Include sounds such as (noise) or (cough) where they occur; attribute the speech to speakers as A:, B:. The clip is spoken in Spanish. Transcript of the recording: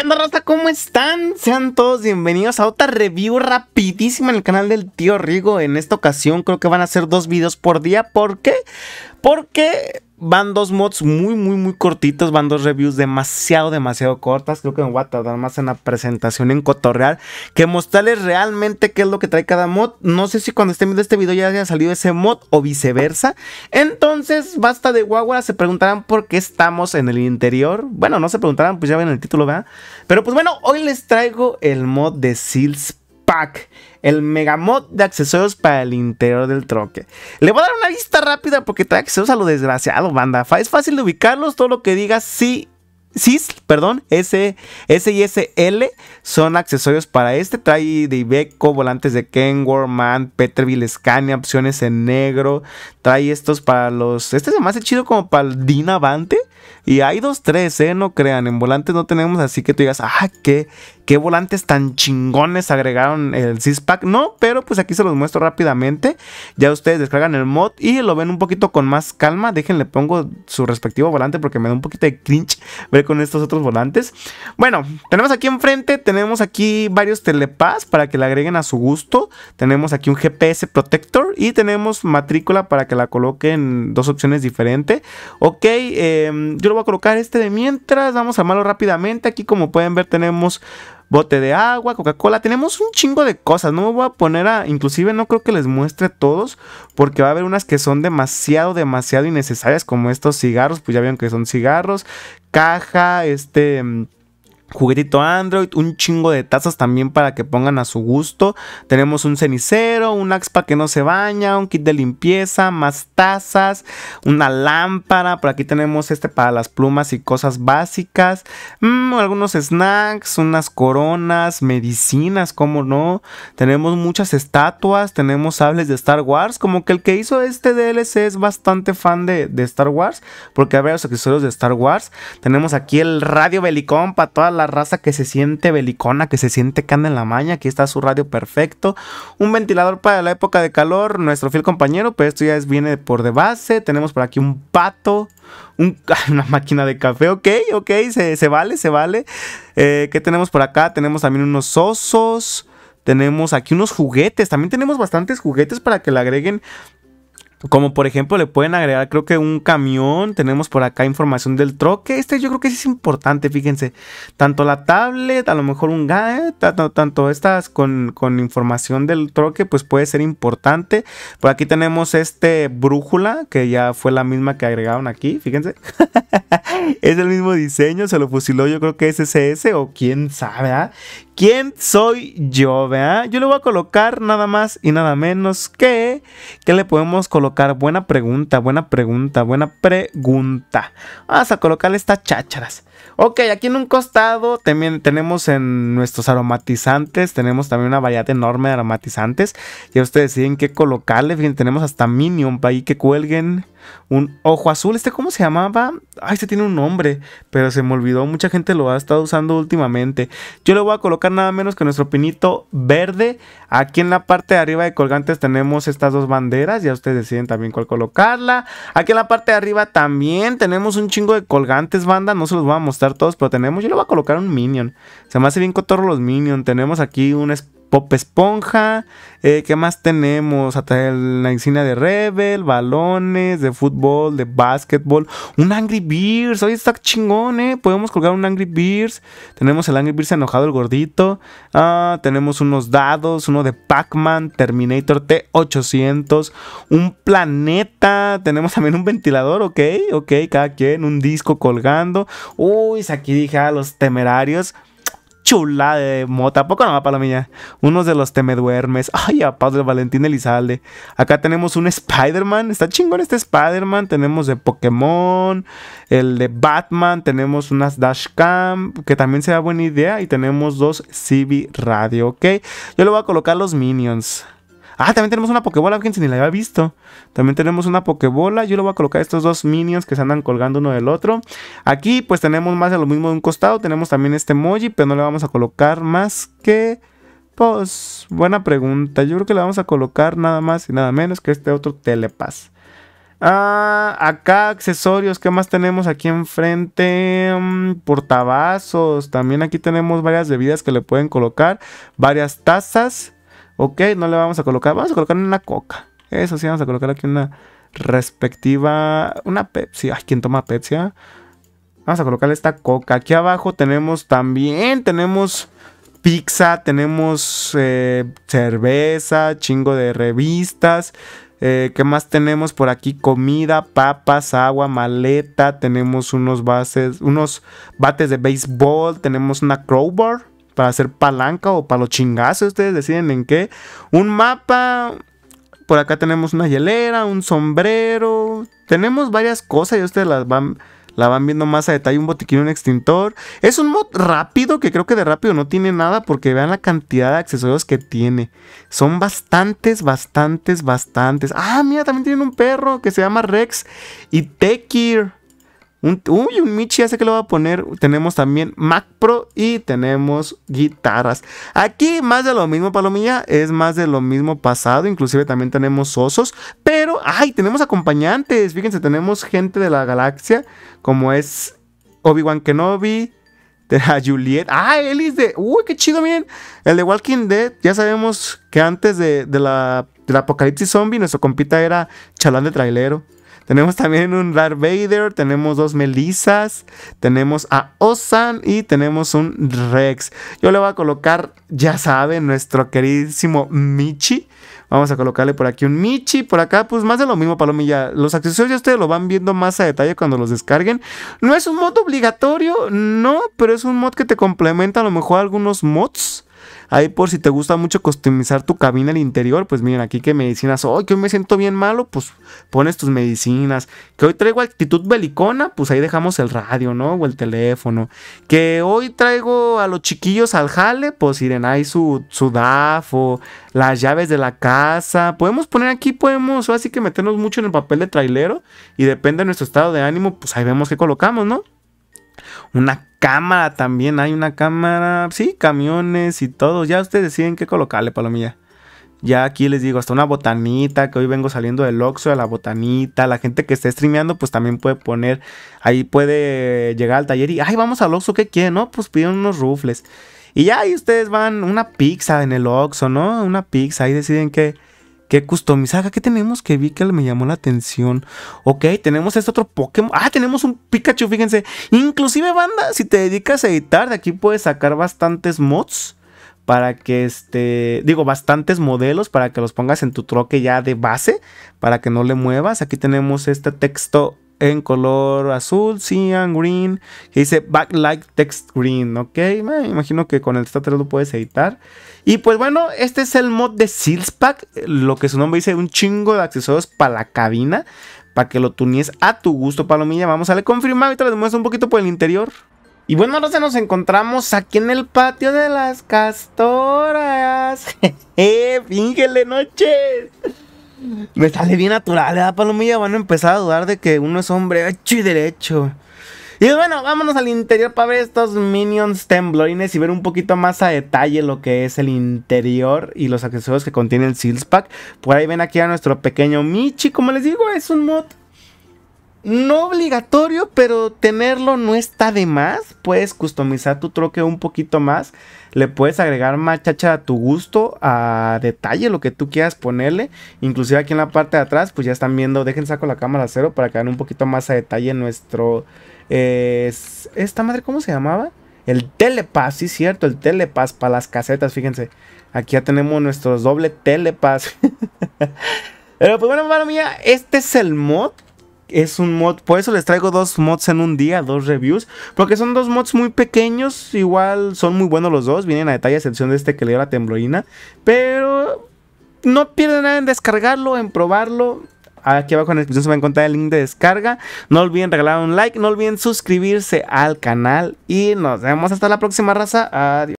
A: ¿Qué onda, Rasta? ¿Cómo están? Sean todos bienvenidos a otra review rapidísima en el canal del tío Rigo. En esta ocasión creo que van a ser dos videos por día. ¿Por qué? Porque van dos mods muy, muy, muy cortitos. Van dos reviews demasiado, demasiado cortas. Creo que me voy a tardar más en la presentación en cotorrear que mostrarles realmente qué es lo que trae cada mod. No sé si cuando estén viendo este video ya haya salido ese mod o viceversa. Entonces, basta de guagua. Se preguntarán por qué estamos en el interior. Bueno, no se preguntarán, pues ya ven el título, ¿verdad? Pero pues bueno, hoy les traigo el mod de Seals Pack, el megamod de accesorios para el interior del troque. Le voy a dar una vista rápida porque trae accesorios a lo desgraciado, banda. Es fácil de ubicarlos, todo lo que digas sí SIS, perdón, S, S y SL son accesorios para este. Trae de Ibeco, volantes de Kenworth, Man, Peterbilt, Scania, opciones en negro. Trae estos para los. Este se me hace chido como para el Dinavante. Y hay dos, tres, ¿eh? No crean, en volantes no tenemos, así que tú digas, ah, qué, qué volantes tan chingones agregaron el Pack, No, pero pues aquí se los muestro rápidamente. Ya ustedes descargan el mod y lo ven un poquito con más calma. Déjenle pongo su respectivo volante porque me da un poquito de cringe ver con estos otros volantes. Bueno, tenemos aquí enfrente, tenemos aquí varios telepas para que la agreguen a su gusto. Tenemos aquí un GPS protector y tenemos matrícula para que la coloquen dos opciones diferentes. Ok, em, yo lo voy a colocar este de mientras. Vamos a armarlo rápidamente. Aquí como pueden ver tenemos bote de agua, Coca-Cola. Tenemos un chingo de cosas. No me voy a poner a. Inclusive no creo que les muestre todos. Porque va a haber unas que son demasiado, demasiado innecesarias. Como estos cigarros. Pues ya vieron que son cigarros caja, este mm, juguetito Android, un chingo de tazas también para que pongan a su gusto. Tenemos un cenicero, un para que no se baña, un kit de limpieza, más tazas, una lámpara. Por aquí tenemos este para las plumas y cosas básicas. Mm, algunos snacks, unas coronas, medicinas, como no. Tenemos muchas estatuas, tenemos sables de Star Wars. Como que el que hizo este DLC es bastante fan de, Star Wars, porque ver los accesorios de Star Wars. Tenemos aquí el radio belicón para todas la raza que se siente belicona, que se siente que anda en la maña. Aquí está su radio perfecto. Un ventilador para la época de calor, nuestro fiel compañero, pero esto ya es, viene por de base. Tenemos por aquí un pato, (laughs) una máquina de café, ok, ok, se, vale, se vale. que eh, ¿Qué tenemos por acá? Tenemos también unos osos. Tenemos aquí unos juguetes. También tenemos bastantes juguetes para que le agreguen como por ejemplo le pueden agregar creo que un camión, tenemos por acá información del troque, este yo creo que sí es importante, fíjense, tanto la tablet, a lo mejor un gadget, tanto, estas con, información del troque pues puede ser importante. Por aquí tenemos este brújula que ya fue la misma que agregaron aquí, fíjense, (laughs) es el mismo diseño, se lo fusiló yo creo que es SS o quién sabe, ¿verdad? ¿ah? ¿Quién soy yo, verdad? Yo le voy a colocar nada más y nada menos que, que le podemos colocar buena pregunta, buena pregunta, buena pregunta. Vamos a colocarle estas chacharas Ok, aquí en un costado también tenemos en nuestros aromatizantes, tenemos también una variedad enorme de aromatizantes. Ya ustedes deciden qué colocarle. Fíjense, tenemos hasta Minion para ahí que cuelguen un ojo azul. ¿Este cómo se llamaba? Ay, este tiene un nombre, pero se me olvidó. Mucha gente lo ha estado usando últimamente. Yo le voy a colocar nada menos que nuestro pinito verde. Aquí en la parte de arriba de colgantes tenemos estas dos banderas. Ya ustedes deciden también cuál colocarla. Aquí en la parte de arriba también tenemos un chingo de colgantes, banda. No se los vamos mostrar todos, pero tenemos, yo le voy a colocar un minion. Se me hace bien todos los minions Tenemos aquí un, Pop Esponja. Eh, ¿Qué más tenemos? Hasta la encina de Rebel, balones, de fútbol, de básquetbol. Un Angry Bears. Hoy está chingón, ¿eh? Podemos colgar un Angry Bears. Tenemos el Angry Bears enojado, el gordito. Ah, tenemos unos dados, uno de Pac-Man, Terminator T800. Un planeta. Tenemos también un ventilador, ok, ok, cada quien. Un disco colgando. Uy, aquí dije a ah, los temerarios chula de mota. poco no, mía? Unos de los temeduermes. Ay, a Pablo Valentín Elizalde. Acá tenemos un Spider-Man. Está chingón este Spider-Man. Tenemos de Pokémon. El de Batman. Tenemos unas Dashcam. Que también será buena idea. Y tenemos dos CB Radio, ¿ok? Yo le voy a colocar los Minions. Ah, también tenemos una Pokébola, fíjense, ni la había visto. También tenemos una Pokébola. Yo le voy a colocar estos dos minions que se andan colgando uno del otro. Aquí, pues tenemos más de lo mismo de un costado. Tenemos también este emoji, pero no le vamos a colocar más que. Pues, buena pregunta. Yo creo que le vamos a colocar nada más y nada menos que este otro Telepass. Ah, acá accesorios, ¿qué más tenemos aquí enfrente? portabazos mm, portavasos, también aquí tenemos varias bebidas que le pueden colocar, varias tazas. Ok, no le vamos a colocar, vamos a colocar una coca. Eso sí, vamos a colocar aquí una respectiva, una Pepsi. Ay, ¿quién toma Pepsi? Ah? Vamos a colocarle esta coca. Aquí abajo tenemos también, tenemos pizza, tenemos eh, cerveza, chingo de revistas. Eh, ¿Qué más tenemos por aquí? Comida, papas, agua, maleta. Tenemos unos bases, unos bates de béisbol. Tenemos una crowbar para hacer palanca o para los chingazos, ustedes deciden en qué. Un mapa, por acá tenemos una hielera, un sombrero, tenemos varias cosas y ustedes las van la van viendo más a detalle, un botiquín, un extintor. Es un mod rápido, que creo que de rápido no tiene nada, porque vean la cantidad de accesorios que tiene. Son bastantes, bastantes, bastantes. Ah, mira, también tienen un perro que se llama Rex y Tekir. Un, uy, un Michi, ya sé que lo va a poner. Tenemos también Mac Pro y tenemos guitarras. Aquí más de lo mismo, Palomilla. Es más de lo mismo pasado. Inclusive también tenemos osos. Pero, ay, tenemos acompañantes. Fíjense, tenemos gente de la galaxia. Como es Obi-Wan Kenobi. De Juliet. Ah, es de. Uy, qué chido, miren. El de Walking Dead. Ya sabemos que antes de, de la, del apocalipsis zombie, nuestro compita era chalán de trailero. Tenemos también un Darth Vader, tenemos dos Melisas, tenemos a Osan y tenemos un Rex. Yo le voy a colocar, ya saben, nuestro queridísimo Michi. Vamos a colocarle por aquí un Michi. Por acá, pues más de lo mismo, Palomilla. Los accesorios ya ustedes lo van viendo más a detalle cuando los descarguen. No es un mod obligatorio, no, pero es un mod que te complementa a lo mejor algunos mods. Ahí por si te gusta mucho customizar tu cabina el interior, pues miren aquí que medicinas, hoy que hoy me siento bien malo, pues pones tus medicinas. Que hoy traigo actitud belicona, pues ahí dejamos el radio, ¿no? O el teléfono. Que hoy traigo a los chiquillos al jale, pues miren ahí su, su DAF las llaves de la casa. Podemos poner aquí, podemos, así que meternos mucho en el papel de trailero y depende de nuestro estado de ánimo, pues ahí vemos qué colocamos, ¿no? Una cámara también, hay una cámara, sí, camiones y todo. Ya ustedes deciden qué colocarle, palomilla. Ya aquí les digo, hasta una botanita, que hoy vengo saliendo del Oxxo, de la botanita. La gente que esté streameando, pues también puede poner, ahí puede llegar al taller y, ay, vamos al Oxxo, ¿qué quiere? No, pues piden unos rufles. Y ya ahí ustedes van, una pizza en el Oxxo, ¿no? Una pizza, ahí deciden qué, que customizar. ¿qué tenemos que vi que me llamó la atención. Ok, tenemos este otro Pokémon. Ah, tenemos un Pikachu, fíjense. Inclusive, banda, si te dedicas a editar, de aquí puedes sacar bastantes mods. Para que este, digo, bastantes modelos para que los pongas en tu troque ya de base, para que no le muevas. Aquí tenemos este texto en color azul, cyan, green, que dice backlight text green, ok, me imagino que con el status lo puedes editar. Y pues bueno, este es el mod de Seals Pack, lo que su nombre dice, un chingo de accesorios para la cabina, para que lo tunees a tu gusto, Palomilla, vamos a le confirmar, ahorita les muestro un poquito por el interior. Y bueno, ahora nos encontramos aquí en el patio de las castoras. (laughs) ¡Eh, fíngele noches! Me sale bien natural, ¿eh? Palomilla? Van a empezar a dudar de que uno es hombre hecho y derecho. Y bueno, vámonos al interior para ver estos Minions Temblorines y ver un poquito más a detalle lo que es el interior y los accesorios que contiene el Seals Pack. Por ahí ven aquí a nuestro pequeño Michi. Como les digo, es un mod no obligatorio, pero tenerlo no está de más. Puedes customizar tu troque un poquito más. Le puedes agregar chacha a tu gusto, a detalle, lo que tú quieras ponerle. Inclusive aquí en la parte de atrás, pues ya están viendo, dejen saco la cámara cero para que vean un poquito más a detalle nuestro... Eh, ¿Esta madre cómo se llamaba? El telepass, sí cierto, el telepass para las casetas, fíjense. Aquí ya tenemos nuestro doble telepass. (laughs) Pero pues bueno, hermano mía, este es el mod es un mod, por eso les traigo dos mods en un día, dos reviews, porque son dos mods muy pequeños, igual son muy buenos los dos, vienen a detalle a excepción de este que le dio la temblorina, pero no pierden nada en descargarlo, en probarlo. Aquí abajo en la descripción se va a encontrar el link de descarga. No olviden regalar un like, no olviden suscribirse al canal y nos vemos hasta la próxima raza. Adiós.